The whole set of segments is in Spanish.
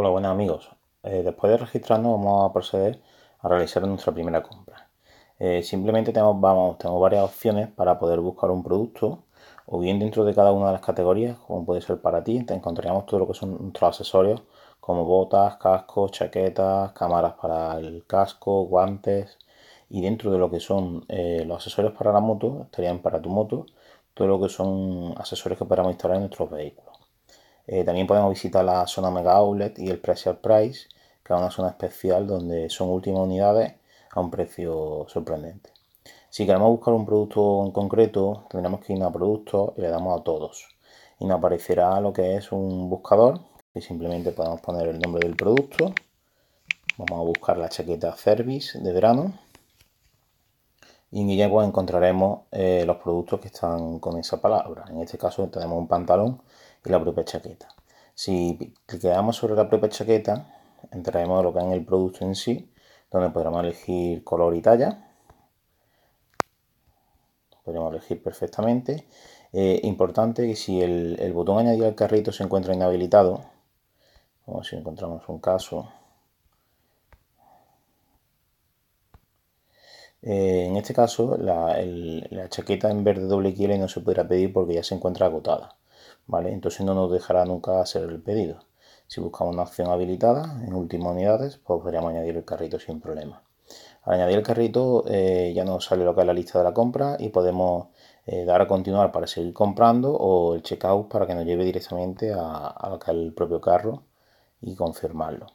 Hola, buenas amigos. Eh, después de registrarnos vamos a proceder a realizar nuestra primera compra. Eh, simplemente tenemos, varias opciones para poder buscar un producto o bien dentro de cada una de las categorías, como puede ser para ti, te encontraríamos todo lo que son nuestros accesorios como botas, cascos, chaquetas, cámaras para el casco, guantes y dentro de lo que son eh, los accesorios para la moto, estarían para tu moto, todo lo que son accesorios que podamos instalar en nuestros vehículos. Eh, también podemos visitar la zona Mega Outlet y el Pressure Price, que es una zona especial donde son últimas unidades a un precio sorprendente. Si queremos buscar un producto en concreto, tendremos que ir a productos y le damos a todos. Y nos aparecerá lo que es un buscador, y simplemente podemos poner el nombre del producto. Vamos a buscar la chaqueta Service de verano y en ella pues, encontraremos eh, los productos que están con esa palabra. En este caso tenemos un pantalón y la propia chaqueta. Si clicamos sobre la propia chaqueta, entraremos lo que es en el producto en sí, donde podremos elegir color y talla. Podemos elegir perfectamente. Eh, importante que si el, el botón añadir al carrito se encuentra inhabilitado, como si encontramos un caso, Eh, en este caso, la, chaqueta en verde doble quiere no se podrá pedir porque ya se encuentra agotada, ¿vale? Entonces no nos dejará nunca hacer el pedido. Si buscamos una opción habilitada en últimas unidades, pues podríamos añadir el carrito sin problema. Al añadir el carrito eh, ya nos sale lo que es la lista de la compra y podemos eh, dar a continuar para seguir comprando o el checkout para que nos lleve directamente al propio carro y confirmarlo.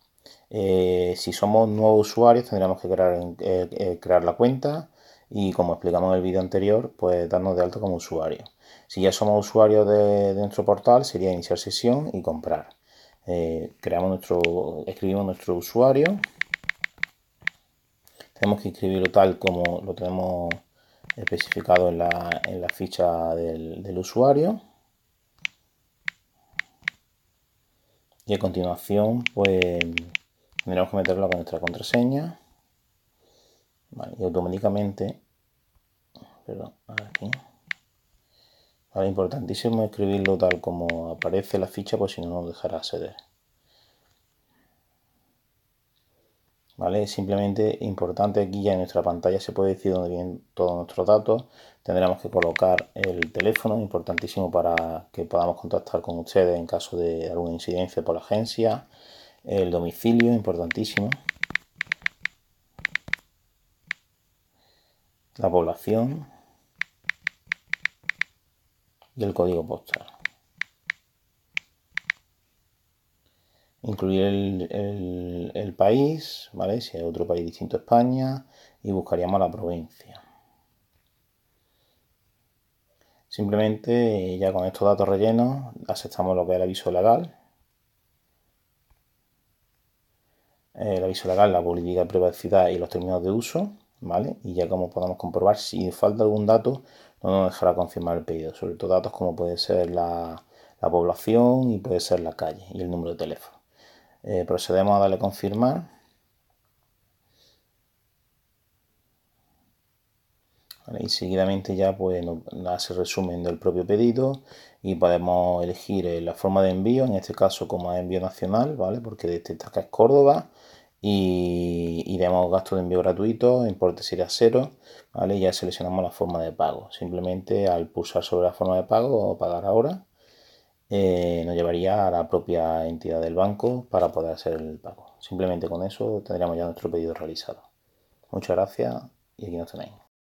Eh, si somos nuevos usuarios tendríamos que crear, eh, eh, crear la cuenta y como explicamos en el vídeo anterior, pues darnos de alto como usuario. Si ya somos usuarios de, nuestro portal, sería iniciar sesión y comprar. creamos nuestro, escribimos nuestro usuario. Tenemos que escribirlo tal como lo tenemos especificado en la, ficha del, del usuario. Y a continuación, pues Tendremos que meterlo con nuestra contraseña. y automáticamente, perdón, aquí. importantísimo escribirlo tal como aparece la ficha, pues si no, nos dejará acceder. ¿Vale? Simplemente importante aquí ya en nuestra pantalla se puede decir dónde vienen todos nuestros datos. Tendremos que colocar el teléfono, importantísimo para que podamos contactar con ustedes en caso de alguna incidencia por la agencia. El domicilio, importantísimo. La población. Y el código postal. Incluir el, país, ¿vale? Si es otro país distinto a España. Y buscaríamos la provincia. Simplemente ya con estos datos rellenos aceptamos lo que es el aviso legal Eh, el aviso legal, la política de privacidad y los términos de uso, ¿vale? Y ya como podemos comprobar, si falta algún dato, no nos dejará confirmar el pedido, sobre todo datos como puede ser la, población y puede ser la calle y el número de teléfono. Eh, procedemos a darle confirmar y seguidamente ya pues nos hace resumen del propio pedido y podemos elegir eh, la forma de envío, en este caso como envío nacional, ¿vale? porque detecta este que es Córdoba y, y gasto de envío gratuito, importe sería cero, ¿vale? ya seleccionamos la forma de pago. Simplemente al pulsar sobre la forma de pago o pagar ahora, eh, nos llevaría a la propia entidad del banco para poder hacer el pago. Simplemente con eso tendríamos ya nuestro pedido realizado. Muchas gracias y aquí nos tenéis.